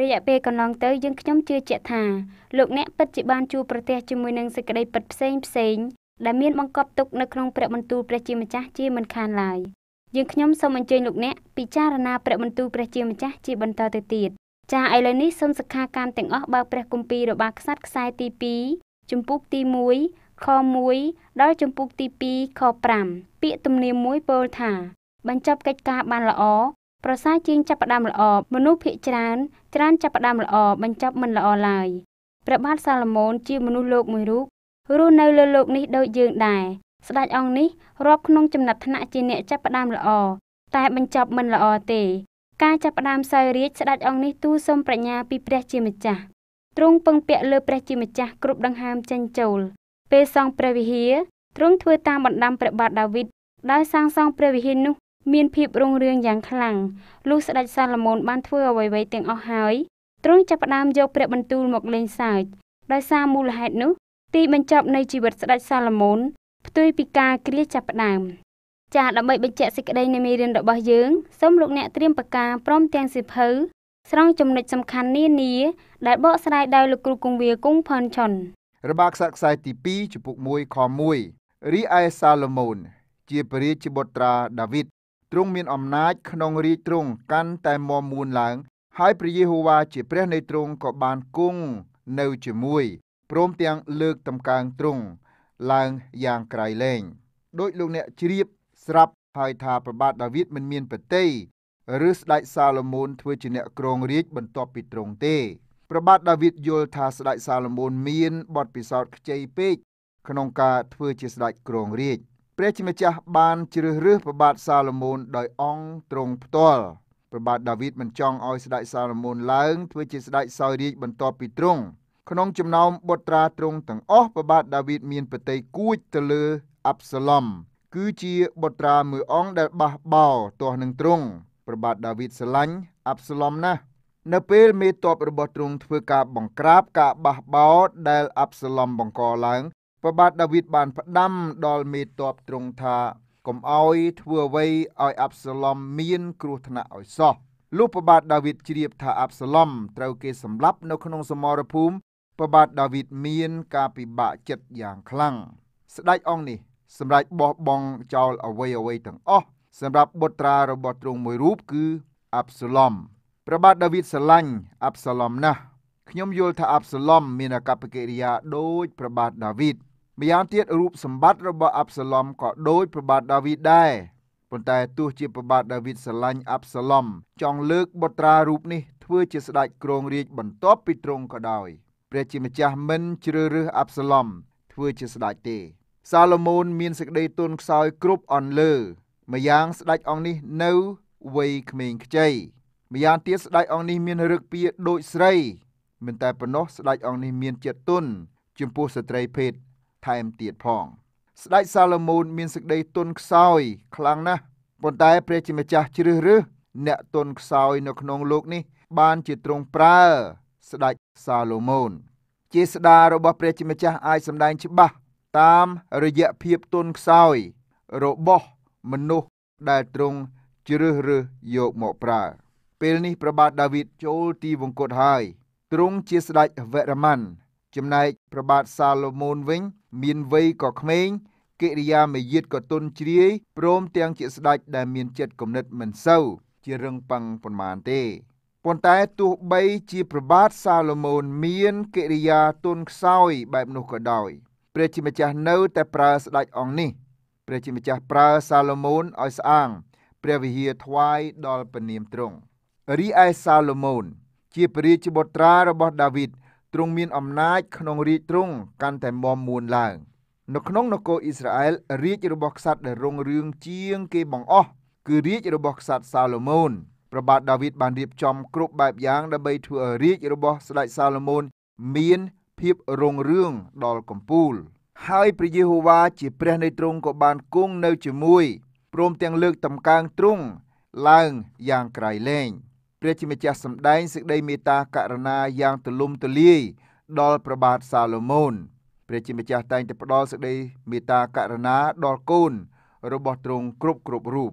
រយៈពេលកន្លងទៅយើងខ្ញុំជឿជាក់ថាលោកអ្នកពិតជាបានជួបប្រទះជាមួយនឹងសេចក្តីពិតផ្សេងផ្សេងដែលមានបង្កប់ទុកនៅក្នុងព្រះបន្ទូលព្រះជាម្ចាស់ជាមិនខានឡើយយើងខ្ញុំសូមអញ្ជើញលោកអ្នកពិចារណាព្រះបន្ទូលព្រះជាម្ចាស់ជាបន្តទៅទៀតចាឥឡូវនេះសូមសិក្ខាកាមទាំងអស់បើព្រះគម្ពីររបស់ខ្សាត់ខ្សែទី2ជំពូកទី1ខ1ដល់ជំពូកទី2ខ5ពាក្យទំនៀមមួយពោលថាបញ្ចប់កិច្ចការបានល្អប្រសាជាងចាប់ផ្ដើមល្អមនុស្សភាគច្រើនច្រើនចាប់ផ្ដើមល្អបញ្ចប់មិនល្អឡើយព្រះបាទសាឡូមោនជាមនុស្សលោកមួយរូបរស់នៅលើលោកនេះដូចយើងដែរស្ដេចអង្គនេះរាប់ក្នុងចំណាត់ថ្នាក់ជាអ្នកចាប់ផ្ដើមល្អតែបញ្ចប់មិនល្អទេការចាប់ផ្ដើមសោយរាជស្ដេចអង្គនេះទូសុំប្រាជ្ញាពីព្រះជាម្ចាស់ទ្រង់ពឹងពាក់លើព្រះជាម្ចាស់គ្រប់ដង្ហើមចិញ្ចូលពេលសង់ព្រះវិហារទ្រង់ធ្វើតាមបណ្ដាំព្រះបាទដាវីតដោយសាងសង់ព្រះវិហារនោះមានភាពរុងរឿងយ៉ាងខ្លាំងលុះស្ដេចសាឡូមោនបានធ្វើអ្វីៗទាំងអស់ហើយទ្រង់ចាប់ផ្ដើមយកព្រះបន្ទូលមកលេងសើចដោយសារមូលហេតុនោះ ទីបញ្ចប់នៃជីវិតស្ដេចសាឡូមោនផ្ទុយពីការគ្រាចាប់ផ្ដើមចាដើម្បីបញ្ជាក់សេចក្តីនៃមេរៀនរបស់យើងសូមលោកអ្នកត្រៀមបកាព្រមទាំងសិភៅស្រង់ចំណុចសំខាន់នានាដែលបកស្រាយដោយលោកគ្រូគង្វាគង់ផនឆុនរបាក់សាក់ខ្សែទី2ចំពុក1ខ1រីឯសាឡូមោនជាព្រះរាជបុត្រាដាវីតទ្រង់មានអំណាចក្នុងរាជទ្រង់កាន់តែមមួនឡើង ហើយព្រះយេហូវ៉ាជាព្រះនៃទ្រង់ក៏បានគង់នៅជាមួយព្រមទាំងលើកតម្កើងទ្រង់ឡើងយ៉ាងក្រៃលែងដោយលោកអ្នកជ្រាបស្រាប់ហើយថាប្របាទដាវីតមិនមានប្រតិឬស្ដេចសាឡូមោនធ្វើជាអ្នកគ្រងរាជបន្ទាប់ពីទ្រង់ទេប្របាទដាវីតយល់ថាស្ដេចសាឡូមោនមានបទពិសោធន៍ខ្ចីពេកក្នុងការធ្វើជាស្ដេចគ្រងរាជ្យព្រះជាម្ចាស់បានជ្រើសរើសព្រះបាទសាឡូមោនដោយអង្គទ្រង់ផ្ទាល់ព្រះបាទដាវីតមិនចង់ឲ្យស្ដេចសាឡូមោនឡើងធ្វើជាស្ដេចសោយរាជបន្ទាប់ពីទ្រង់ក្នុងចំណោមបុត្រាទ្រង់ទាំងអស់ព្រះបាទដាវីតមានប្រតិគួចទៅលើអាប់សាឡុំគឺជាបុត្រាមួយអង្គដែលបះបោទាស់នឹងទ្រង់ព្រះបាទដាវីតស្រឡាញ់អាប់សាឡុំណាស់នៅពេលមេតបរបស់ទ្រង់ធ្វើការបង្ក្រាបការបះបោដែលអាប់សាឡុំបង្កឡើងព្រះបាទដាវីតបានផ្ដាំដល់មេតបទ្រង់ថាកុំអោយធ្វើអ្វីឲ្យអាប់សាឡុមមានគ្រោះថ្នាក់ឲ្យសោះលុះព្រះបាទដាវីតជ្រាបថាអាប់សាឡុមត្រូវគេសម្លាប់នៅក្នុងសមរភូមិព្រះបាទដាវីតមានការពិបាកចិត្តយ៉ាងខ្លាំងស្ដេចអង្គនេះសម្រាប់បោះបង់ចោលអ្វីអ្វីទាំងអស់សម្រាប់បុត្រារបស់ទ្រង់មួយរូបគឺអាប់សាឡុមព្រះបាទដាវីតស្រឡាញ់អាប់សាឡុមណាស់ខ្ញុំយល់ថាអាប់សាឡុមមានអាកប្បកិរិយាដូចព្រះបាទដាវីតម្យ៉ាងទៀតរូបសម្បត្តិរបស់អាប់សាឡុមក៏ដូចព្រះបាទដាវីតដែរប៉ុន្តែទោះជាព្រះបាទដាវីតស្រឡាញ់អាប់សាឡុមចង់លើកបុត្រារូបនេះធ្វើជាស្ដេចគ្រងរាជបន្ទាប់ពីទ្រង់ក៏ដោយព្រះជាម្ចាស់មិនជ្រើសរើសអាប់សាឡុមធ្វើជាស្ដេចទេ សាឡូមោនមានសេចក្តីទន់ខ្សោយគ្រប់អន្លើ ម្យ៉ាងស្ដេចអង្គនេះនៅវ័យក្មេងខ្ចីម្យ៉ាងទៀតស្ដេចអង្គនេះមានឫកពាដូចស្រីមិនតែប៉ុណ្ណោះស្ដេចអង្គនេះមានចិត្តទន់ចំពោះស្ត្រីភេទថែមទៀតផង ស្ដេចសាឡូមូនមានសេចក្តីទន់ខ្សោយខ្លាំងណាស់ប៉ុន្តែព្រះជាម្ចាស់ជ្រើសរើសអ្នកទន់ខ្សោយនៅក្នុងលោកនេះបានជាទ្រង់ប្រើស្ដេចសាឡូមូន ជាស្ដាររបស់ព្រះជាម្ចាស់អាចសម្ដែងច្បាស់តាមរយៈភាពទន់ខ្សោយរបស់មនុស្សដែលទ្រង់ជ្រើសរើសយកមកប្រើពេលនេះព្រះបាទដាវីតចូលទីវង្គតហើយទ្រង់ជាស្ដេចវរ្ម័នចំណែកព្រះបាទសាឡូមូនវិញមានវ័យក៏ក្មេងកិរិយាមាយាទក៏ទន់ជ្រាយព្រមទាំងជាស្ដេចដែលមានចិត្តគំនិតមិនសូវជារឹងប៉ឹងប៉ុន្មានទេប៉ុន្តែទោះបីជា ប្របាទសាឡូមោនមានកិរិយាទន់ខ្សោយបែបនោះក៏ដោយ ព្រះជាម្ចាស់នៅតែប្រើស្ដេចអង្គនេះព្រះជាម្ចាស់ប្រើសាឡូមោនឲ្យស្អាងព្រះវិហារថ្វាយដល់ពនាមទ្រង់រីឯសាឡូមោនជាព្រះរាជបុត្រារបស់ដាវីតទ្រង់មានអំណាចក្នុងរាជទ្រង់កាន់តែមមមួនឡើងនៅក្នុងនគរអ៊ីស្រាអែលរាជរបស់ក្សត្រដែលរុងរឿងជាងគេបង្អស់គឺរាជរបស់ក្សត្រសាឡូមោនប្របាទដាវីតបានរៀបចំគ្រប់បែបយ៉ាងដើម្បីធ្វើឲ្យរាជរបស់ស្ដេចសាឡូមោនមានភាពរុងរឿងដល់កំពូល ហើយ ព្រះយេហូវ៉ាជា ព្រះនៃទ្រង់ក៏បានគង់នៅជាមួយព្រមទាំងលើកតម្កើងទ្រង់ឡើងយ៉ាងក្រៃលែង។ព្រះជាម្ចាស់សម្ដែងសេចក្តីមេត្តាករុណាយ៉ាងទូលំទូលាយដល់ព្រះបាទសាឡូមោនព្រះជាម្ចាស់តែងតែផ្ដល់សេចក្តីមេត្តាករុណាដល់កូនរបស់ទ្រង់គ្រប់គ្រប់រូប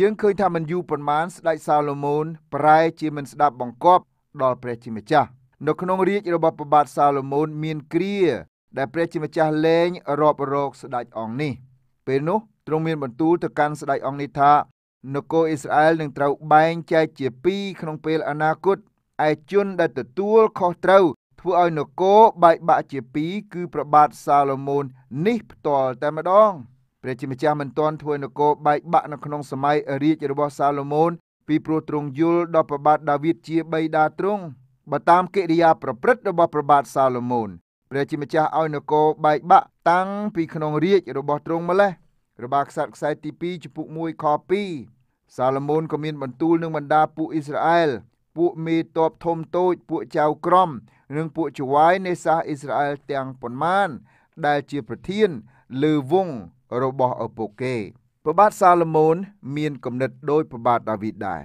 យើងឃើញថាមិនយូរប៉ុន្មានស្ដេចសាឡូមោនប្រែជាមិនស្ដាប់បង្គាប់ដល់ព្រះជាម្ចាស់នៅក្នុងរាជរបស់ព្រះបាទសាឡូមោនមានគ្រាដែលព្រះជាម្ចាស់លែងរាប់រកស្ដេចអង្គនេះពេលនោះទ្រង់មានបន្ទូលទៅកាន់ស្ដេចអង្គនេះថានគរអ៊ីស្រាអែលនឹងត្រូវបែងចែកជាពីរក្នុងពេលអនាគតឯជនដែលទទួលខុសត្រូវធ្វើឲ្យនគរបែកបាក់ជាពីរគឺប្របាទសាឡូមូននេះផ្ទាល់តែម្ដងព្រះជាម្ចាស់មិនទាន់ធ្វើនគរបែកបាក់នៅក្នុងសម័យរាជរបស់សាឡូមូនពីព្រោះទ្រង់យល់ដល់ប្របាទដាវីតជាបិតាទ្រង់បើតាមកិរិយាប្រព្រឹត្តរបស់ប្របាទសាឡូមូនព្រះជាម្ចាស់ឲ្យនគរបែកបាក់តាំងពីក្នុងរាជរបស់ទ្រង់ម្លេះរបស់ខ្សត្រខ្សែទី2ចំពុក1ខ2សាឡូមោនក៏មានបន្ទូលនឹងបណ្ដាពួកអ៊ីស្រាអែលពួកមេតបធំតូចពួកចៅក្រមនិងពួកចវាយនៃសាសអ៊ីស្រាអែលទាំងប៉ុន្មានដែលជាប្រធានលើវងរបស់ឪពុកគេព្រះបាទសាឡូមោនមានគំនិតដោយព្រះបាទដាវីតដែរ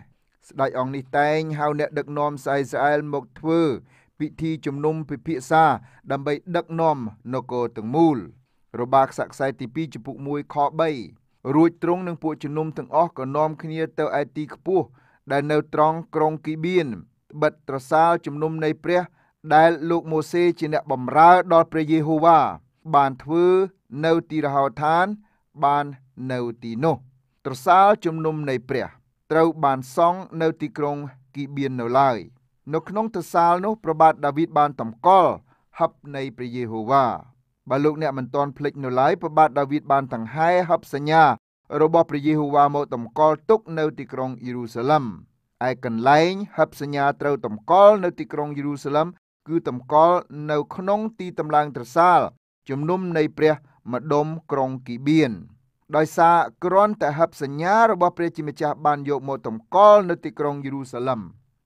ស្ដេចអង្គនេះតែងហៅអ្នកដឹកនាំសាអ៊ីស្រាអែលមកធ្វើ ពិធីជំនុំពិភាក្សាដើម្បីដឹកនាំនគរទាំងមូលរបារខ្សាក់ខ្សែទី2ចំពុក1ខ3រួចទ្រង់នឹងពួកជំនុំទាំងអស់ក៏នាំគ្នាទៅឯទីខ្ពស់ដែលនៅត្រង់ក្រុងគីបៀនត្បិតត្រសាលជំនុំនៃព្រះ ដែលលោកម៉ូសេជាអ្នកបម្រើដល់ព្រះយេហូវ៉ាបានធ្វើនៅទីរហោឋានបាននៅទីនោះត្រសាលជំនុំនៃព្រះ ត្រូវបានសង់នៅទីក្រុងគីបៀននៅឡើយនៅក្នុងត្រសាលនោះប្របាទដាវីតបានតម្កល់ហັບនៃព្រះយេហូវ៉ាបើលោកអ្នកមិនទាន់ភ្លេចនៅឡើយព្រះបាទដាវីតបានដង្ហែហឹបសញ្ញារបស់ព្រះយេហូវ៉ាមកតម្កល់ទុកនៅទីក្រុងយេរូសាឡឹមឯកន្លែងហឹបសញ្ញាត្រូវតម្កល់នៅទីក្រុងយេរូសាឡឹមគឺតម្កល់នៅក្នុងទីតម្លើងត្រសាលជំនុំនៃព្រះម្ដុំក្រុងគីបៀនដោយសារគ្រាន់តែហឹបសញ្ញារបស់ព្រះជាម្ចាស់បានយកមកតម្កល់នៅទីក្រុងយេរូសាឡឹម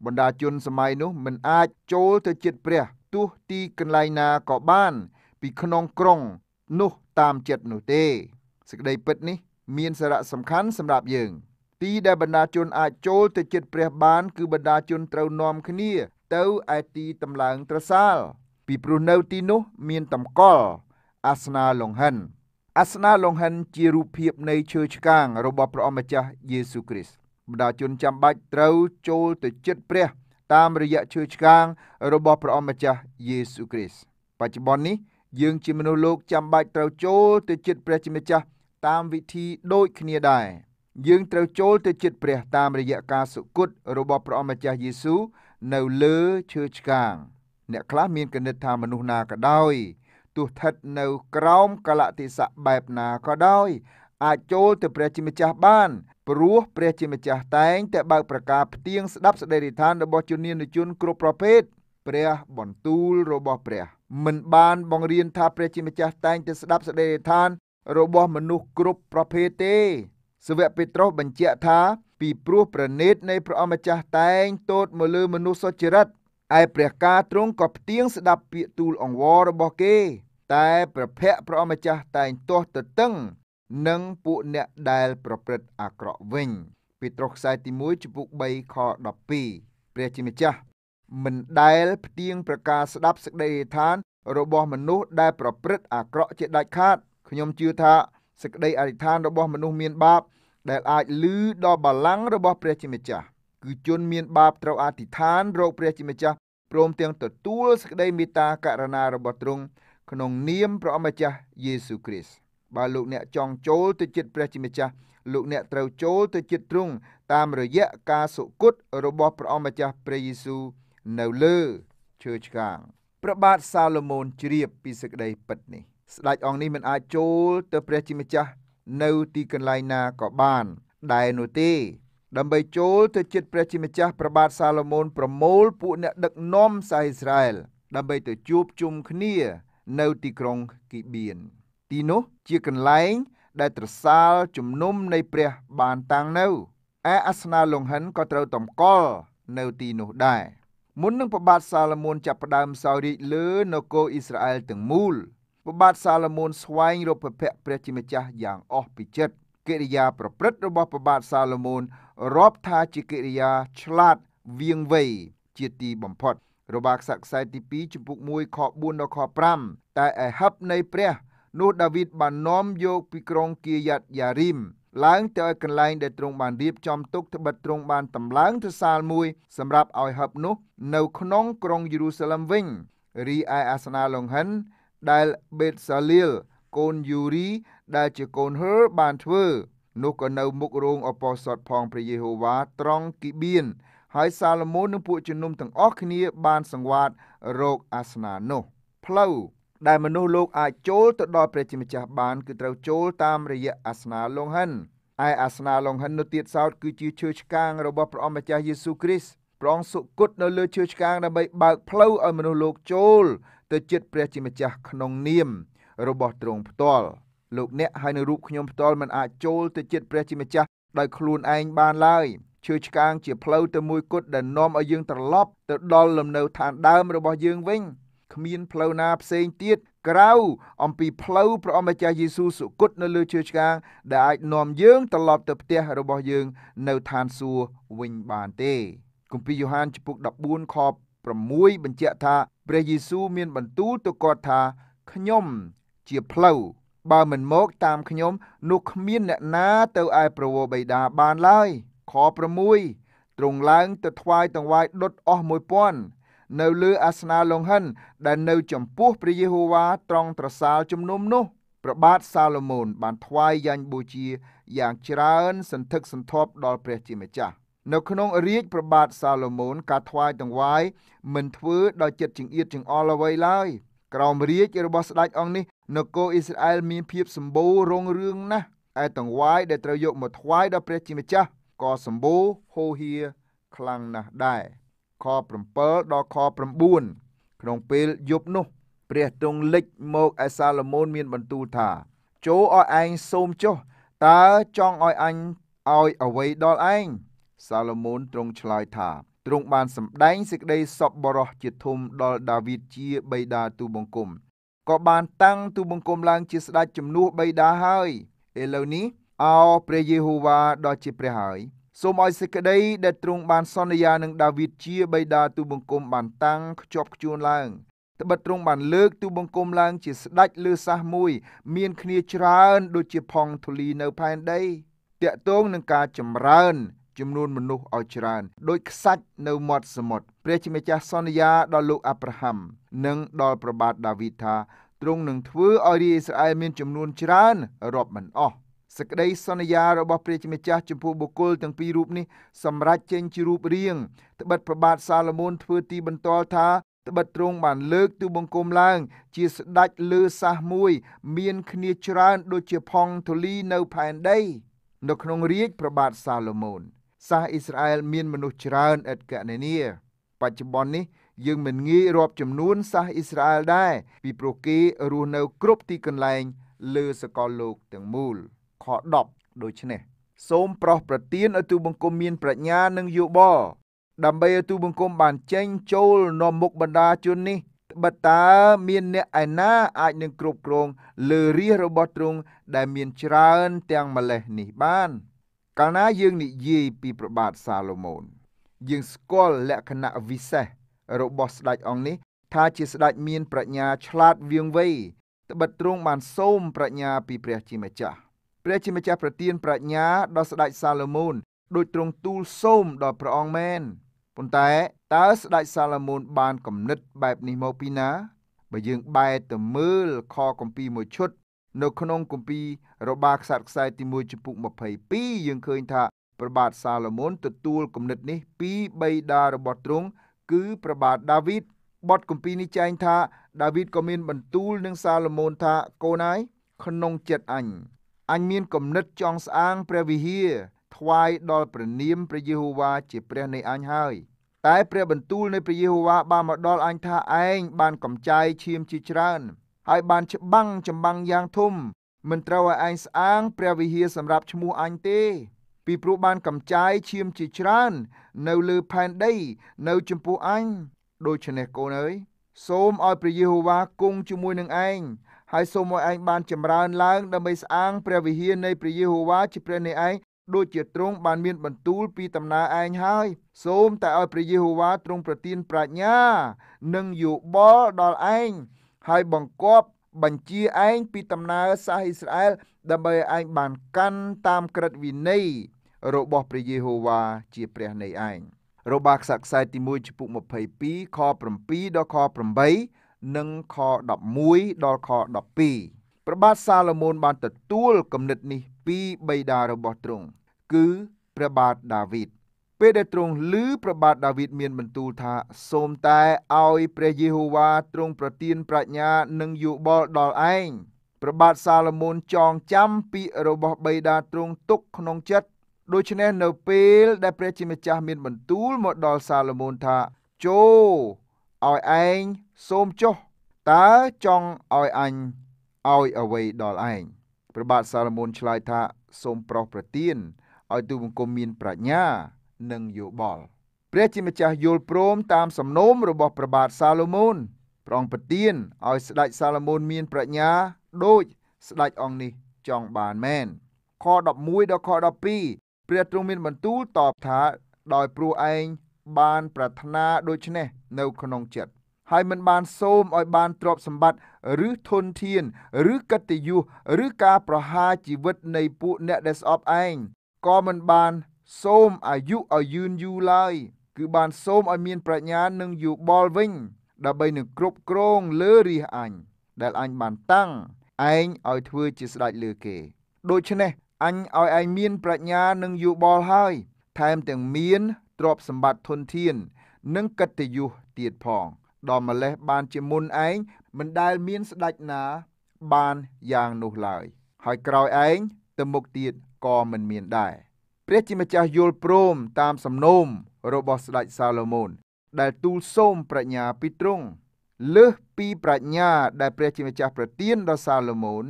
បណ្ដាជនសម័យនោះ មិនអាចចូលទៅជិតព្រះទោះទីកន្លែងណាក៏បានពីក្នុងក្រុង នោះតាមចិត្តនោះទេសេចក្តីពិតនេះ មានសារៈសំខាន់សម្រាប់យើង ទីដែលបណ្ដាជន អាចចូលទៅចិត្តព្រះបាន គឺបណ្ដាជនត្រូវនាំគ្នា ទៅឯទីតម្លើងត្រសាល ពីព្រោះនៅទីនោះ មានតម្កល់អាសនាលង្ហិនអាសនាលង្ហិនជារូបភាព នៃឈើឆ្កាង របស់ព្រះអម្ចាស់យេស៊ូគ្រីស្ទបណ្ដាជនចាំបាច់ត្រូវចូលទៅចិត្តព្រះ តាមរយៈឈើឆ្កាង របស់ព្រះអម្ចាស់យេស៊ូគ្រីស្ទបច្ចុប្បន្ននេះយើងជាមនុស្សលោកចាំបាច់ត្រូវចូលទៅជិតព្រះជាម្ចាស់តាមវិធីដូចគ្នាដែរយើងត្រូវចូលទៅជិតព្រះតាមរយៈការសុគតរបស់ព្រះអម្ចាស់យេស៊ូវនៅលើឈើឆ្កាង អ្នកខ្លះមានគណិតថាមនុស្សណាក៏ដោយ ទោះស្ថិតនៅក្រោមកលតិសៈបែបណាក៏ដោយអាចចូលទៅព្រះជាម្ចាស់បានព្រោះព្រះជាម្ចាស់តែងតែបើកប្រការផ្ទៀងស្ដាប់សេចក្តីរិដ្ឋានរបស់ជននានជនគ្រប់ប្រភេទព្រះបន្ទូលរបស់ព្រះមិនបានបង្រៀនថាព្រះជាម្ចាស់តែងតែស្ដាប់សេចក្តីឋានរបស់មនុស្សគ្រប់ប្រភេទទេសវៈពេត្រុសបញ្ជាក់ថាពីព្រោះប្រណេតនៃព្រះអម្ចាស់តែងទតមកលើមនុស្សសុចរិតឯព្រះការទ្រង់ក៏ផ្ទៀងស្ដាប់ពាក្យទូលអង្វររបស់គេ តែព្រះភ័ក្រព្រះអម្ចាស់តែងទាស់ទៅតឹងនិងពួកអ្នកដែលប្រព្រឹត្តអាក្រក់វិញពេត្រុសខ្សែទី1ចំពុក3ខ12ព្រះជាម្ចាស់មិនដែល ផ្ទៀងប្រការស្ដាប់សេចក្តីឋានរបស់មនុស្សដែលប្រព្រឹត្តអាក្រក់ជាដាច់ខាតខ្ញុំជឿថាសេចក្តីអធិដ្ឋានរបស់មនុស្សមានបាប ដែលអាចលឺដល់បលាំងរបស់ព្រះជាម្ចាស់ គឺជនមាន បាបត្រូវអធិដ្ឋានរោគព្រះជាម្ចាស់ព្រមទាំងទទួលសេចក្តីមេត្តាករណារបស់ទ្រង់ក្នុងនាមព្រះម្ចាស់យេស៊ូវគ្រីស្ទបើលោកអ្នកចង់ចូលទៅជិតព្រះជាម្ចាស់លោកអ្នកត្រូវចូលទៅជិតទ្រង់តាមរយៈការសុគត់របស់ព្រះអម្ចាស់ព្រះយេស៊ូវនៅលើឈើឆ្កាងព្រះបាទសាឡូមោនជ្រាបពីសេចក្តីពិតនេះ ស្ដេចអង្គនេះមិនអាចចូលទៅព្រះជាម្ចាស់នៅទីកន្លែងណាក៏បាន ដែរនោះទេដើម្បីចូលទៅជិតព្រះជាម្ចាស់ព្រះបាទសាឡូមោនប្រមូលពួកអ្នកដឹកនាំសាអ៊ីស្រាអែលដើម្បីទៅជួបជុំគ្នា នៅទីក្រុងគីបៀនទីនោះជាកន្លែង ដែលត្រសាលជំនុំនៃព្រះបានតាំងនៅឯអាសនៈលង្ហិនក៏ត្រូវតម្កល់នៅទីនោះដែរមុននឹងប្របាទសាឡូមោនចាប់ផ្ដើមសោយរាជលើនគរអ៊ីស្រាអែលទាំងមូលប្របាទសាឡូមោនស្វែងរកភពព្រះជាម្ចាស់យ៉ាងអស់ពីចិត្តកិរិយាប្រព្រឹត្តរបស់ប្របាទសាឡូមោនរាប់ថាជាកិរិយាឆ្លាតវៀងវៃជាទីបំផុត របាខ្សខ្សែទី2ចំពុក1ខ4ដល់ខ5តែឯហັບនៃព្រះនោះដាវីតបាននាំយកពីក្រុងគៀយ៉ាត់យ៉ារីមឡើងទៅឲ្យកន្លែងដែលទ្រង់បានរៀបចំទុកត្បិតទ្រង់បានតម្លើងទៅសាលមួយសម្រាប់ឲ្យហឹបនោះនៅក្នុងក្រុងយេរូសាឡឹមវិញរីឯអាសនាលង្ហិនដែលបេតសាលីលកូនយូរីដែលជាកូនហឺបានធ្វើនោះក៏នៅមុខរោងអពោសតផងព្រះយេហូវ៉ាត្រង់គីបៀនហើយសាឡូមោននិងពួកជំនុំទាំងអស់គ្នាបានសង្វាតរោគអាសនានោះផ្លូវដែលមនុស្សលោកអាចចូលទៅដល់ព្រះជាម្ចាស់បានគឺត្រូវចូលតាមរយៈអាសនាលង្ហិនឯអាសនាលង្ហិននៅទៀតសោត គឺជាឈើឆ្កាងរបស់ព្រះអង្គម្ចាស់យេស៊ូគ្រីស្ទព្រះអង្គសុគតនៅលើឈើឆ្កាងដើម្បីបើកផ្លូវឲ្យមនុស្សលោកចូល ទៅជិតព្រះជាម្ចាស់ក្នុងនាម របស់ទ្រង់ផ្ទាល់លោកអ្នកហើយនៅរូបខ្ញុំផ្ទាល់មិនអាចចូលទៅជិតព្រះជាម្ចាស់ដោយខ្លួនឯងបានឡើយឈើឆ្កាងជាផ្លូវទៅមួយគត់ដែលនាំឲ្យយើងត្រឡប់ទៅដល់លំនៅឋានដើមរបស់យើងវិញគ្មានផ្លូវណាផ្សេងទៀតក្រៅអំពីផ្លូវព្រះអម្ចាស់យេស៊ូវសុគតនៅលើឈើឆ្កាងដែលអាចនាំយើងត្រឡប់ទៅផ្ទះរបស់យើង នៅឋានសួគ៌វិញបានទេគម្ពីរយ៉ូហានចំពុក14ខ6បញ្ជាក់ថាព្រះយេស៊ូវមានបន្ទូលទៅគាត់ថាខ្ញុំជាផ្លូវបើមិនមកតាមខ្ញុំ នោះគ្មានអ្នកណា ទៅឯប្រវោបិតាបានឡើយខ6ទ្រង់ឡើងទៅថ្វាយតង្វាយដុតអស់1000នៅលើអាសនៈលង្ហិន ដែលនៅចំពោះព្រះយេហូវ៉ាត្រង់ត្រសាលជំនុំនោះព្រះបាទសាឡូមោនបានថ្វាយយ៉ាញ់បូជាយ៉ាងច្រើនសន្ធឹកសន្ធាប់ដល់ព្រះជាម្ចាស់នៅក្នុងរាជព្រះបាទសាឡូមោនការថ្វាយតង្វាយមិនធ្វើដោយចិត្តចង្អៀតចង្អល់អ្វីឡើយក្រោមរាជរបស់ស្ដេចអង្គនេះនគរអ៊ីស្រាអែលមានភាពសម្បូររុងរឿងណាស់ឯតង្វាយដែលត្រូវយកមកថ្វាយដល់ព្រះជាម្ចាស់ក៏សម្បូរហូរហៀខ្លាំងណាស់ដែរខ7ដល់ខ9ក្នុងពេលយប់នោះ ព្រះទ្រង់លេចមកឯសាឡូមោនមានបន្ទូលថា ចូលឲ្យឯងសូមចុះតើចង់ឲ្យអញឲ្យអ្វីដល់ឯងសាឡូមោនទ្រង់ឆ្លើយថាទ្រង់បាន សម្ដែងសេចក្តីសប្បុរសជាធំដល់ដាវីតជាបិតាទូបង្គំក៏បានតាំងទូបង្គំឡើងជាស្ដេចជំនួសបិតាហើយឥឡូវនេះអោព្រះយេហូវ៉ាដ៏ជាព្រះហើយសូមឲ្យសេចក្តីដែលទ្រង់បានសន្យានឹងដាវីតជាបិតាទូបង្គំបានតាំងខ្ជាប់ខ្ជួនឡើងត្បិតទ្រង់បាន លើកទូបង្គំឡើងជាស្ដេចលើសះមួយ មានគ្នាច្រើន ដូចជាផង់ធូលីនៅផែនដីតកតងនឹងការចម្រើនចំនួន មនុស្សឲ្យច្រើន ដោយខ្សាច់នៅមាត់សមុទ្រព្រះជាម្ចាស់សន្យា ដល់លោកអាប់រ៉ាហាំ និង ដល់ប្របាទដាវីតថាទ្រង់នឹងធ្វើឲ្យរាជអ៊ីស្រាអែលមានចំនួនច្រើនរាប់មិនអស់សេចក្តីសន្យារបស់ព្រះជាម្ចាស់ចំពោះបុគ្គលទាំងពីររូបនេះសម្រាប់ចេញជារូបរាងត្បិតប្របាទសាឡូមោនធ្វើទីបន្ទាល់ថា ត្បិតទ្រង់បានលើកទូបង្គំឡើង ជាស្ដេចលើសះមួយ មានគ្នាច្រើន ដូចជាផង់ធូលីនៅផែនដី នៅក្នុងរាជប្របាទសាឡូមោនសាសអ៊ីស្រាអែល មានមនុស្សច្រើនឥតកណនីបច្ចុប្បន្ននេះ យើងមិនងាយរាប់ចំនួនសាសអ៊ីស្រាអែលដែរពីព្រោះគេរស់នៅគ្រប់ទីកន្លែង លើសកលលោកទាំងមូល។ខ10ដូច្នេះសូមប្រោះប្រទានឲ្យទូបង្គំមានប្រាជ្ញានិងយោបល់ដើម្បីឲ្យទូបង្គំបានចេញចូលនាំមុខបណ្ដាជននេះត្បិតតើមានអ្នកឯណាអាចនឹងគ្រប់គ្រងលើរាជរបស់ទ្រង់ដែលមានច្រើនទាំងម្លេះនេះបាន កាលណាយើងនិយាយពីប្របាទសាឡូមោនយើងស្គាល់លក្ខណៈវិសេសរបស់ស្ដេចអង្គនេះថាជាស្ដេចមានប្រាជ្ញាឆ្លាតវៀងវៃត្បិតទ្រង់បានសូមប្រាជ្ញាពីព្រះជាម្ចាស់ព្រះជាម្ចាស់ប្រទានប្រាជ្ញាដល់ស្ដេចសាឡូមូនដោយទ្រង់ទូលសូមដល់ព្រះអង្គមែនប៉ុន្តែតើស្ដេចសាឡូមូន បានគំនិតបែបនេះមកពីណាបើយើងបែរទៅមើលខគម្ពីរមួយឈុត នៅក្នុងគម្ពីររបាខ្សាត់ខ្សែទី1ចំពុក22យើងឃើញថាព្រះបាទសាឡូមូនទទួលគំនិតនេះពីបិតារបស់ទ្រង់គឺព្រះបាទដាវីតបទគម្ពីរនេះចែងថាដាវីតក៏មានបន្ទូលនឹងសាឡូមូនថាកូនឯងក្នុងចិត្តអញអញមានគំនិតចង់ស្អាងព្រះវិហារថ្វាយដល់ព្រះនាមព្រះយេហូវ៉ាជាព្រះនៃអញហើយតែព្រះបន្ទូលនៃព្រះយេហូវ៉ាបានមកដល់អញថាឯងបានកំចាយឈាមជាច្រើនហើយបានច្បាំងចម្បាំងយ៉ាងធំ មិនត្រូវឲ្យឯងស្អាងព្រះវិហារសម្រាប់ឈ្មោះអញទេ ពីព្រោះបានកំចាយឈាមជាច្រើននៅលើផែនដីនៅចំពោះអញ ដូច្នេះកូនអើយសូមឲ្យព្រះយេហូវ៉ាគង់ជាមួយនឹងឯងហើយសូមឲ្យឯងបានចម្រើនឡើងដើម្បីស្អាងព្រះវិហារនៃព្រះយេហូវ៉ាជាព្រះនៃឯងដូចជាទ្រង់បានមានបន្ទូលពីដំណើរឯងហើយសូមតែឲ្យព្រះយេហូវ៉ាទ្រង់ប្រទានប្រាជ្ញា និងយោបល់ដល់ឯងហើយបង្គាប់បញ្ជាឯងពីដំណើរសាសអ៊ីស្រាអែលដើម្បីឯងបានកាន់តាមក្រឹតវិន័យរបស់ព្រះយេហូវ៉ាជាព្រះនៃឯងរបាខ្សត្រខ្សែទី1ចំពុក22ខ7ដល់ខ8និងខ11ដល់ខ12ព្រះបាទសាឡូមោនបានទទួលគំនិតនេះពីបិតារបស់ទ្រង់គឺព្រះបាទដាវីតពេលដែលទ្រង់ឮព្រះបាទដាវីតមានបន្ទូលថា សូមតែឲ្យព្រះយេហូវ៉ាទ្រង់ប្រទាន ប្រាជ្ញា និងយោបល់ដល់ឯងព្រះបាទសាឡូមោនចងចាំពាក្យរបស់បិតាទ្រង់ទុកក្នុងចិត្តដូច្នេះនៅពេលដែលព្រះជាម្ចាស់មានបន្ទូលមកដល់សាឡូមោនថាចូលឲ្យឯងសូមចុះតើចង់ឲ្យអញឲ្យអ្វីដល់ឯងព្រះបាទសាឡមូនឆ្លើយថាសូមប្រោសប្រទានឲ្យទូបង្គំមាន ប្រាជ្ញានិងយោបល់ព្រះជាម្ចាស់យល់ព្រមតាមសំណូមរបស់ព្រះបាទសាឡូមូនព្រះអង្គប្រទានឲ្យស្ដេចសាឡូមូនមាន ប្រាជ្ញា ដូច ស្ដេចអង្គនេះចង់បានមែនខ11ដល់ខ12ព្រះទ្រង់មានបន្ទូលតបថាដោយព្រោះឯងបាន ប្រាថ្នាដូច្នេះនៅក្នុងចិត្តហើយមិនបានសូមឲ្យបានទ្រព្យសម្បត្តិឬធនធាន ឬកិត្តិយសឬការប្រហារជីវិតនៃពួកអ្នកដែលស្អប់ឯងក៏មិនបាន សូមអាយុឲ្យយឺនយូរឡើយគឺ បាន សូមឲ្យមានប្រាជ្ញានិងយោបល់វិញ ដើម្បីនឹងគ្រប់គ្រងលើរាជអញ ដែលអញបានតាំងឯងឲ្យធ្វើជាស្ដេចលើគេដូច្នេះអញឲ្យឯងមាន ប្រាជ្ញា និងយោបល់ហើយ ថែមទាំងមានទ្រព្យសម្បត្តិធនធាន និងកិត្តិយសទៀតផងដល់ម្លេះបានជាមុនឯងមិនដែលមានស្ដេចណាបានយ៉ាងនោះឡើយ ហើយក្រោយឯងទៅមុខទៀតក៏មិនមានដែរព្រះជាម្ចាស់យល់ព្រមតាមសំណូមរបស់ស្ដេចសាឡូមោនដែលទូលសូមប្រាជ្ញាពីទ្រង់លើសពីប្រាជ្ញាដែលព្រះជាម្ចាស់ប្រទានដល់សាឡូមោន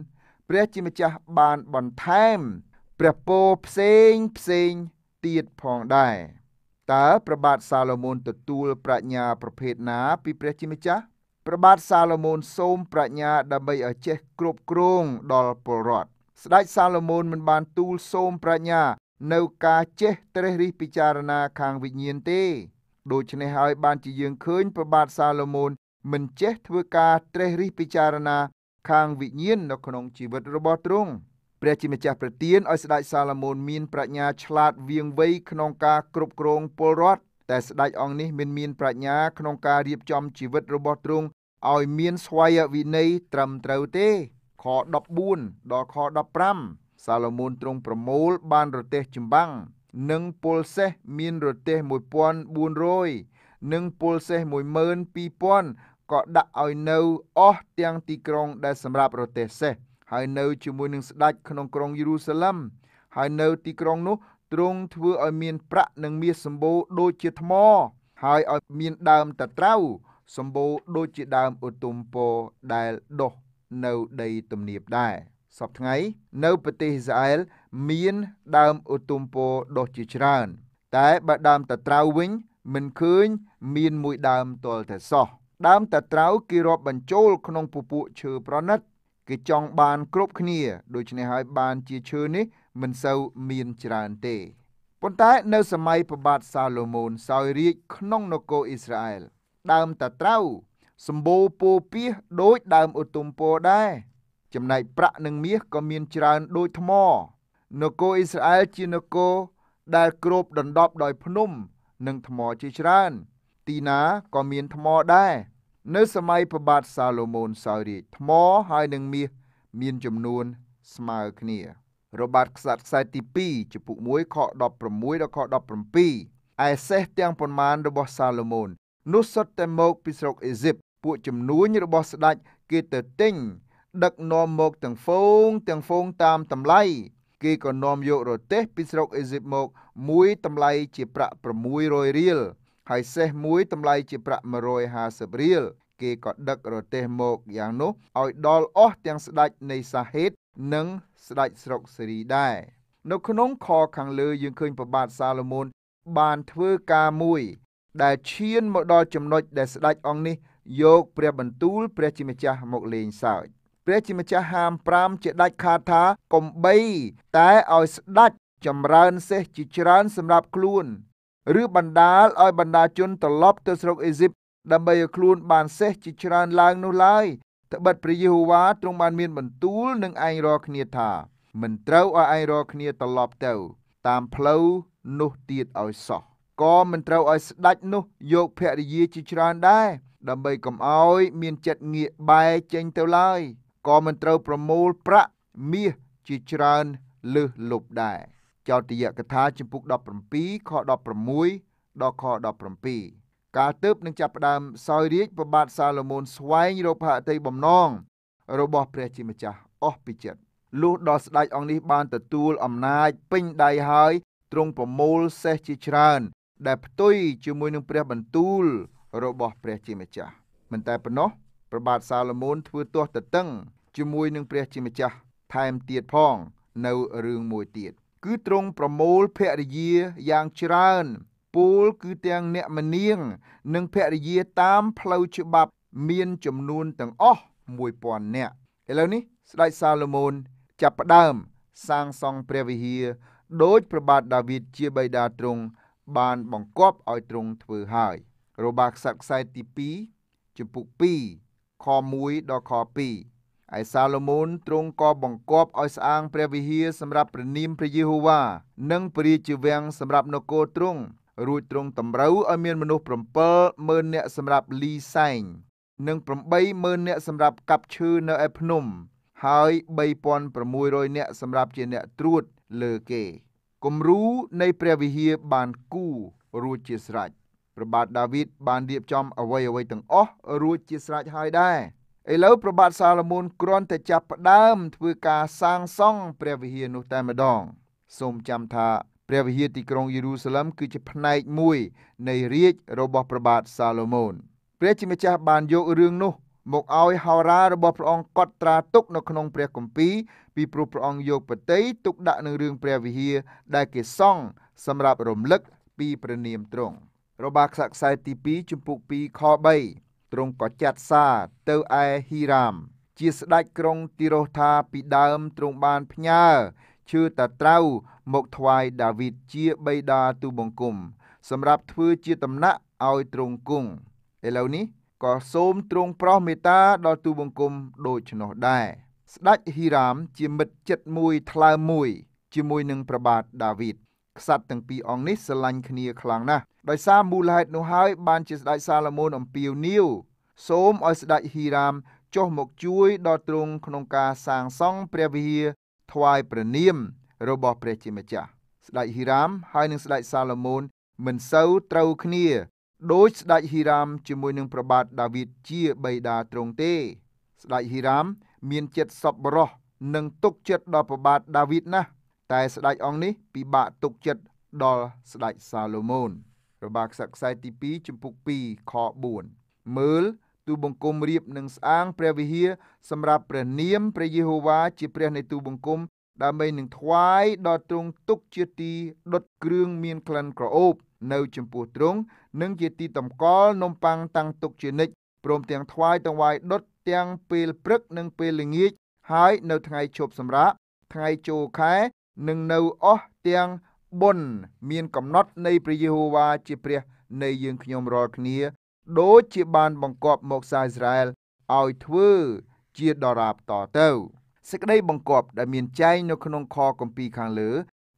ព្រះជាម្ចាស់បានបន្ថែម ព្រះពរផ្សេងផ្សេងទៀតផងដែរតើព្រះបាទសាឡូមោនទទួលប្រាជ្ញាប្រភេទណាពីព្រះជាម្ចាស់ព្រះបាទសាឡូមោនសូមប្រាជ្ញាដើម្បីឲ្យចេះគ្រប់គ្រងដល់ពលរដ្ឋស្ដេចសាឡូមោនមិនបានទូលសូមប្រាជ្ញានៅការចេះត្រិះរិះពិចារណាខាងវិញ្ញាណទេ ដូច្នេះហើយបានជាយើងឃើញព្រះបាទសាឡូមោនមិនចេះធ្វើការត្រិះរិះពិចារណាខាងវិញ្ញាណនៅក្នុងជីវិតរបស់ទ្រង់ព្រះជាម្ចាស់ប្រទានឲ្យស្ដេចសាឡូមោនមានប្រាជ្ញាឆ្លាតវៀងវៃក្នុងការគ្រប់គ្រងពលរដ្ឋតែស្ដេចអង្គនេះមិនមានប្រាជ្ញាក្នុងការរៀបចំជីវិតរបស់ទ្រង់ឲ្យមានស្វ័យវិន័យត្រឹមត្រូវទេខ14ដល់ខ15សាឡូមោនទ្រង់ប្រមូលបានរទេះចម្បាំងនិងពលសេះមានរទេះ1400និងពលសេះ12000ក៏ដាក់ឲ្យនៅអស់ទាំងទីក្រុងដែលសម្រាប់រទេះសេះហើយនៅជាមួយនឹងស្ដេចក្នុងក្រុងយេរូសាឡិមហើយនៅទីក្រុងនោះទ្រង់ធ្វើឲ្យមានប្រាក់និងមាសសម្បូរដូចជាថ្មហើយឲ្យមានដើមតត្រៅសម្បូរដូចជាដើមឧទុមពរដែលដុះនៅដីទំនាបដែរសពថ្ងៃនៅប្រទេសអ៊ីស្រាអែលមានដើមឧទុមពរដុះជាច្រើនតែបើដើមតត្រៅវិញមិនឃើញមានមួយដើមតលតែសោះដើមតត្រៅគេរាប់បញ្ចូលក្នុងពពួកឈើប្រណិតគេចង់បានគ្រប់គ្នាដូច្នេះហើយបានជាឈើនេះមិនសូវមានច្រើនទេប៉ុន្តែនៅសម័យព្រះបាទសាឡូមូនសោយរាជក្នុងនគរអ៊ីស្រាអែល ដើមតាត្រាវសម្បូរពោពាសដូចដើមឧទុមពរដែរចំណែកប្រាក់និងមាសក៏មានច្រើនដូចថ្មនគរអ៊ីស្រាអែលជានគរដែលគ្របដណ្ដប់ដោយភ្នំនិងថ្មជាច្រើន ទីណាក៏មានថ្មដែរនៅសម័យព្រះបាទសាឡូមោនសោយរាជថ្មហើយនឹងមាសមានចំនួនស្មើគ្នា របាទខ្សាត់ខ្សែទី2ចំពុក1ខ16ដល់ខ17ឯសេះទាំងប៉ុន្មានរបស់សាឡូមោននោះសុទ្ធតែមកពីស្រុកអេស៊ីបពួកចំនួនរបស់ស្ដេចគេទៅទិញដឹកនាំមកទាំងហ្វូងទាំងហ្វូងតាមតម្លៃគេក៏នាំយករទេះពីស្រុកអេស៊ីបមកមួយតម្លៃជាប្រាក់600រៀលហើយសេះមួយតម្លៃជាប្រាក់150រៀលគេក៏ដឹករទេះមកយ៉ាងនោះឲ្យដល់អស់ទាំងស្ដេចនៃសាហេតនិងស្ដេចស្រុកសេរីដែរនៅក្នុងខខាងលើយើងឃើញប្របាទសាឡូមោនបានធ្វើការមួយដែលឈានមកដល់ចំណុចដែលស្ដេចអង្គនេះយកព្រះបន្ទូលព្រះជាម្ចាស់មកលេងសើចព្រះជាម្ចាស់ហាម5ជាដាច់ខាតថាកុំបី តែឲ្យស្ដេចចម្រើនសេះជាច្រើនសម្រាប់ខ្លួនឬបណ្ដាលឲ្យបណ្ដាជនត្រឡប់ទៅស្រុកអេស៊ីបដើម្បីឲ្យខ្លួន បានសេះជាច្រើនឡើងនោះឡើយត្បិតព្រះយេហូវ៉ាទ្រង់បាន មានបន្ទូលនឹងឯងរាល់គ្នាថា មិនត្រូវឲ្យឯងរាល់គ្នាត្រឡប់ទៅ តាមផ្លូវនោះទៀតឲ្យសោះក៏មិនត្រូវឲ្យស្ដាច់នោះ យកភរិយាជាច្រើនដែរដើម្បីកុំឲ្យ មានចិត្តងាកបែរចេញទៅឡើយក៏មិនត្រូវប្រមូលប្រាក់មាសជាច្រើនលើសលប់ដែរចោទយកថាជំពូក17ខ16ដល់ខ17កាលទើបនឹងចាប់ផ្ដើមសោយរាជប្របាទសាឡូមោនស្វែងរកផាតីបំណង របស់ព្រះជាម្ចាស់អស់ពីចិត្តលុះដល់ស្ដេចអង្គនេះបានទទួលអំណាចពេញដៃហើយ ទ្រង់ប្រមូលសេះជាច្រើន ដែលផ្ទុយជាមួយនឹងព្រះបន្ទូល របស់ព្រះជាម្ចាស់មិនតែប៉ុណ្ណោះព្រះបាទសាឡូមោនធ្វើទាស់តតឹងជាមួយនឹងព្រះ ជាម្ចាស់ ថែមទៀតផង នៅរឿងមួយទៀតគឺទ្រង់ប្រមូលភរិយាយ៉ាងច្រើនពូលគឺទាំងអ្នកមនាងនិងភរិយាតាមផ្លូវច្បាប់ មាន ចំនួនទាំងអស់1000នាក់ឥឡូវនេះស្ដេចសាឡូមោនចាប់ផ្ដើម សាងសង់ព្រះវិហារដោយព្រះបាទដាវីតជាបិតាទ្រង់បានបង្គាប់ឲ្យទ្រង់ធ្វើហើយរបាខ្សត្រខ្សែទី2ចំពុក2ខ1ដល់ខ2ឯសាឡូមោនទ្រង់ក៏បង្គាប់ឲ្យស្អាងព្រះវិហារសម្រាប់ព្រះនាមព្រះយេហូវ៉ានិងព្រះរាជវាំងសម្រាប់នគរទ្រង់រួចទ្រង់តម្រូវឲ្យមានមនុស្ស70000នាក់សម្រាប់លីសែងនិង80000នាក់សម្រាប់កាប់ឈើនៅឯភ្នំហើយ3600នាក់សម្រាប់ជាអ្នកត្រួតលើគេគំរូនៃព្រះវិហារបានគូរួចជាស្រេចព្រះបាទដាវីតបានរៀបចំអ្វីៗទាំងអស់រួចជាស្រេចហើយដែរឥឡូវព្រះបាទសាឡមូនគ្រាន់តែចាប់ផ្ដើមធ្វើការសាងសង់ព្រះវិហារនោះតែម្ដង សូមចាំថាព្រះវិហារទីក្រុងយេរូសាឡិមគឺជាផ្នែកមួយនៃរាជរបស់ព្រះបាទសាឡូមូន ព្រះជាម្ចាស់បានយករឿងនោះមកឲ្យហោរារបស់ព្រះអង្គកត់ត្រាទុកនៅក្នុងព្រះគម្ពីរពីព្រោះព្រះអង្គយកប្រតិទុកដាក់នៅរឿងព្រះវិហារដែលគេសង់សម្រាប់រំលឹកពីព្រះនាមទ្រង់របាខ្សែខ្សែទី2ចំពុក2ខ3ទ្រង់ក៏ចាត់សារទៅឯហ៊ីរ៉ាម ជាស្ដេចក្រុងទីរ៉ូសថាពីដើមទ្រង់បានផ្ញើឈើតាត្រូវមកថ្វាយដាវីតជាបិតាទូបង្គំសម្រាប់ធ្វើជាតំណាក់ឲ្យទ្រង់គង់ឥឡូវនេះក៏សូមទ្រង់ប្រោះមេត្តាដល់ទូបង្គំដូច្នោះដែរស្ដេចហ៊ីរ៉ាមជាមិត្តចិត្តមួយថ្លើមមួយជាមួយនឹងប្របាទដាវីតក្សត្រទាំងពីរអង្គនេះស្រឡាញ់គ្នាខ្លាំងណាស់ដោយសារមូលហេតុនោះហើយបានជាស្ដេចសាឡូមោនអំពាវនាវសូមឲ្យស្ដេចហ៊ីរ៉ាមចុះមកជួយដល់ទ្រង់ក្នុងការសាងសង់ព្រះវិហារថ្វាយព្រះនាមរបស់ ព្រះជាម្ចាស់ស្ដេចហ៊ីរ៉ាមហើយនិងស្ដេចសាឡូមោនមិនសូវត្រូវគ្នាដោយស្ដេចហ៊ីរ៉ាមជាមួយនឹងប្របាទដាវីតជាបិតាទ្រង់ទេ ស្ដេចហ៊ីរ៉ាម មានចិត្តសប្បុរសនិងទុកចិត្តដល់ប្របាទដាវីតណាស់តែស្ដេចអង្គនេះពិបាកទុកចិត្តដល់ស្ដេចសាឡូមោនរបាខ្សឹកខ្សែទី2ចំពុក2ខ4មើល ទូបង្គំរៀបនឹងស្អាងព្រះវិហារសម្រាប់ព្រះនាមព្រះយេហូវ៉ាជាព្រះនៃទូបង្គំដើម្បីនឹងថ្វាយដល់ទ្រង់ទុកជាទីដុតគ្រឿងមានក្លិនក្រអូបនៅចំពោះទ្រង់និងជាទីតម្កល់នំប៉័ងតាំងទុកជានិច្ចព្រមទាំងថ្វាយតង្វាយដុតទាំង ពេលព្រឹកនិងពេលល្ងាចហើយនៅថ្ងៃឈប់សម្រាកថ្ងៃចូលខែនឹងនៅអស់ទាំងបុណ្យមានកំណត់នៃព្រះយេហូវ៉ាជាព្រះនៃយើងខ្ញុំរាល់គ្នា ដូចជាបានបង្គាប់មកសាអ៊ីស្រាអែលឲ្យធ្វើជាដរាបតទៅសេចក្តីបង្គាប់ដែលមានចែងនៅក្នុងខគម្ពីរខាងលើ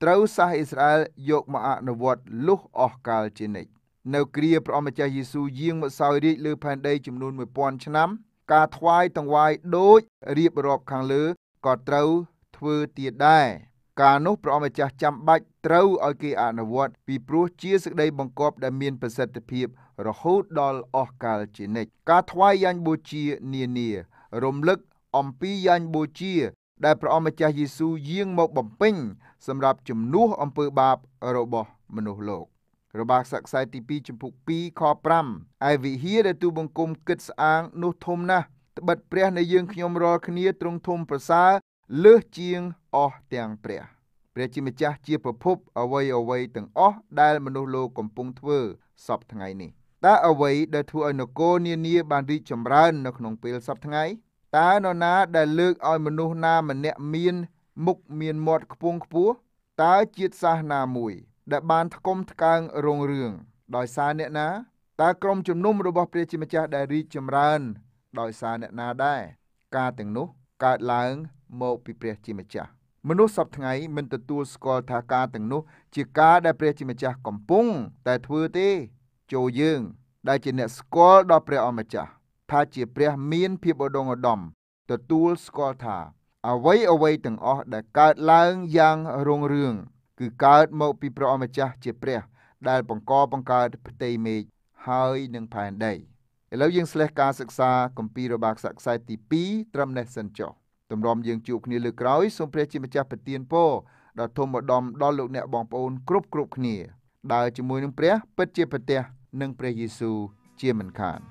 ត្រូវសាសអ៊ីស្រាអែលយកមកអនុវត្តលុះអស់កាលជានិច្ចនៅគ្រាព្រះអម្ចាស់យេស៊ូវយាងមកសោយរាជលើផែនដីចំនួន1000ឆ្នាំ ការថ្វាយតង្វាយដូចរៀបរាប់ខាងលើក៏ត្រូវធ្វើទៀតដែរកាលនោះព្រះអង្គម្ចាស់ចាំបាច់ត្រូវឲ្យគេអនុវត្តពីព្រោះជាសេចក្តីបង្គាប់ដែលមានប្រសិទ្ធភាពរហូតដល់អស់កាលជានិច្ចការថ្វាយយ៉ាញ់បូជានានារំលឹកអំពីយ៉ាញ់បូជាដែលព្រះអង្គម្ចាស់យេស៊ូវយាងមកបំពេញសម្រាប់ជំនួសអំពើបាបរបស់មនុស្សលោករបាសាក់ខ្សែទី2ចំពុក2ខ5ឯវិហារដែលទូបង្គំគិតស្អាងនោះធំណាស់ត្បិតព្រះនៃយើងខ្ញុំរាល់គ្នាទ្រង់ធំប្រសើរលើសជាងអស់ទាំង ព្រះ ព្រះជាម្ចាស់ជាប្រភពអ្វីអ្វីទាំងអស់ដែលមនុស្សលោកកំពុងធ្វើសពថ្ងៃនេះតើអ្វីដែលធ្វើឲ្យនគរនានាបានរីកចម្រើន នៅក្នុងពេលសពថ្ងៃតើនរណា ដែលលើកឲ្យមនុស្សណាម្នាក់មាន មុខមានមាត់ខ្ពង់ខ្ពស់តើជាតិសាសន៍ណាមួយ ដែល បានថ្កុំថ្កើងរុងរឿងដោយសារអ្នកណាតើក្រុមជំនុំរបស់ព្រះជាម្ចាស់ដែលរីកចម្រើនដោយសារអ្នកណាដែរការទាំងនោះកើតឡើងមកពីព្រះជាម្ចាស់មនុស្សសពថ្ងៃមិនទទួលស្គាល់ថាការទាំងនោះជាការដែលព្រះជាម្ចាស់កំពុងតែធ្វើទេ ចូលយើងដែលជាអ្នកស្គាល់ដល់ព្រះអម្ចាស់ថាជាព្រះ មានភាពឧត្តមឧត្តមទទួលស្គាល់ថាអ្វីអ្វីទាំងអស់ដែលកើតឡើងយ៉ាងរុងរឿងគឺកើតមកពីព្រះអម្ចាស់ជាព្រះ ដែល បង្កបង្កើតផ្ទៃមេឃហើយនឹងផែនដីឥឡូវយើងស្លេះការសិក្សាកម្ពីរបស់ខ្សែខ្សែទី2ត្រឹមនេះសិនចុះតម្រាំយើងជួបគ្នាលើក្រោយសូមព្រះជាម្ចាស់ប្រទានពរដល់ធម្មឧត្តមដល់លោកអ្នកបងប្អូនគ្រប់គ្រប់គ្នាដើរជាមួយនឹងព្រះពិតជាប្រទះនឹងព្រះយេស៊ូវជាមិនខាន